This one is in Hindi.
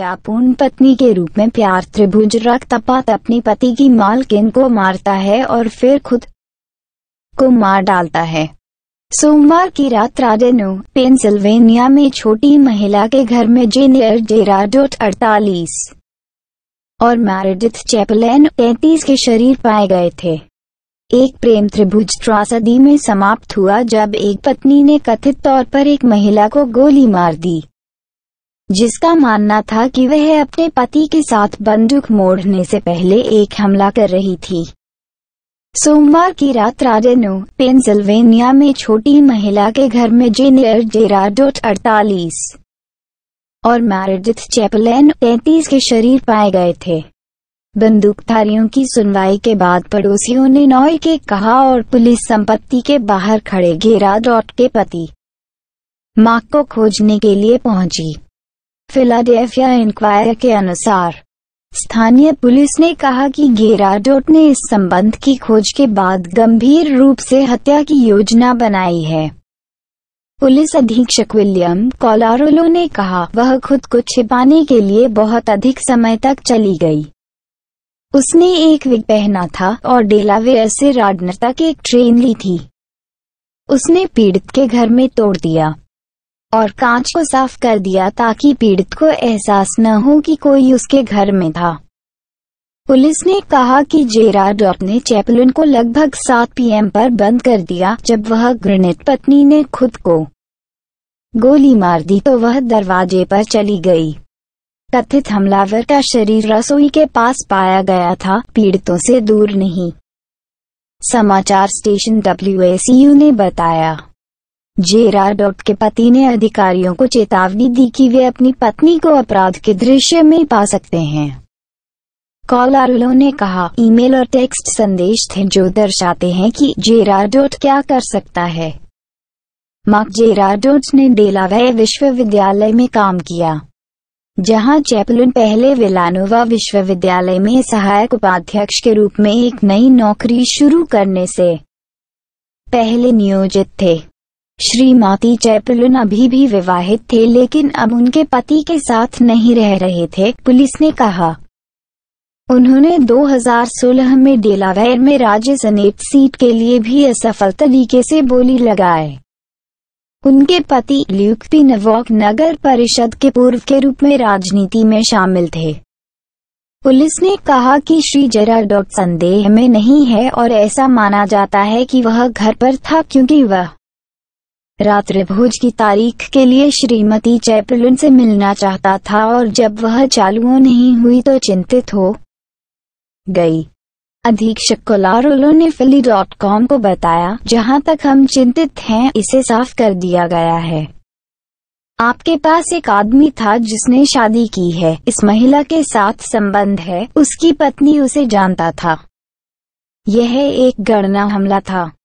पूर्ण पत्नी के रूप में प्यार त्रिभुज रक्तपात अपनी पति की मालकिन को मारता है और फिर खुद को मार डालता है सोमवार की रात राजेनो पेंसिल्वेनिया में छोटी महिला के घर में जेनियर जेराडोट अड़तालीस और मैरिडिथ चैपलैन तैतीस के शरीर पाए गए थे एक प्रेम त्रिभुज त्रासदी में समाप्त हुआ जब एक पत्नी ने कथित तौर पर एक महिला को गोली मार दी जिसका मानना था कि वह अपने पति के साथ बंदूक मोड़ने से पहले एक हमला कर रही थी सोमवार की रात राडेनो पेंसिल्वेनिया में छोटी महिला के घर में जेनियर जेराडोट अड़तालीस और मैरिडिथ चैपलैन तैतीस के शरीर पाए गए थे बंदूकधारियों की सुनवाई के बाद पड़ोसियों ने नॉय के कहा और पुलिस संपत्ति के बाहर खड़े घेरा डॉट के पति मां को खोजने के लिए पहुंची फिलाडेल्फिया इंक्वायर के अनुसार स्थानीय पुलिस ने कहा कि गेराडोट ने इस संबंध की खोज के बाद गंभीर रूप से हत्या की योजना बनाई है पुलिस अधीक्षक विलियम कॉलारोलो ने कहा वह खुद को छिपाने के लिए बहुत अधिक समय तक चली गई उसने एक विग पहना था और डेलावे से राडनर तक एक ट्रेन ली थी उसने पीड़ित के घर में तोड़ दिया और कांच को साफ कर दिया ताकि पीड़ित को एहसास न हो कि कोई उसके घर में था पुलिस ने कहा कि जेराड अपने चैपलिन को लगभग 7 पीएम पर बंद कर दिया जब वह घृणित पत्नी ने खुद को गोली मार दी तो वह दरवाजे पर चली गई कथित हमलावर का शरीर रसोई के पास पाया गया था पीड़ितों से दूर नहीं समाचार स्टेशन डब्ल्यू ने बताया डॉट के पति ने अधिकारियों को चेतावनी दी कि वे अपनी पत्नी को अपराध के दृश्य में पा सकते हैं कॉलारुलो ने कहा ईमेल और टेक्स्ट संदेश थे जो दर्शाते हैं कि डॉट क्या कर सकता है मार्क जेराडोट ने डेलावे विश्वविद्यालय में काम किया जहां चैपलिन पहले विलानोवा विश्वविद्यालय में सहायक उपाध्यक्ष के रूप में एक नई नौकरी शुरू करने से पहले नियोजित थे श्रीमती चैपलिन अभी भी विवाहित थे लेकिन अब उनके पति के साथ नहीं रह रहे थे पुलिस ने कहा उन्होंने 2016 में डेलावेर में राज्य सनेट सीट के लिए भी असफल तरीके से बोली लगाए उनके पति ल्यूक नवॉक नगर परिषद के पूर्व के रूप में राजनीति में शामिल थे पुलिस ने कहा कि श्री जेराडॉट संदेह में नहीं है और ऐसा माना जाता है कि वह घर पर था क्योंकि वह रात्रि भोज की तारीख के लिए श्रीमती चैपलिन से मिलना चाहता था और जब वह चालू नहीं हुई तो चिंतित हो गई अधीक्षक कोलारोलो ने फिली डॉट कॉम को बताया जहां तक हम चिंतित हैं इसे साफ कर दिया गया है आपके पास एक आदमी था जिसने शादी की है इस महिला के साथ संबंध है उसकी पत्नी उसे जानता था यह एक गणना हमला था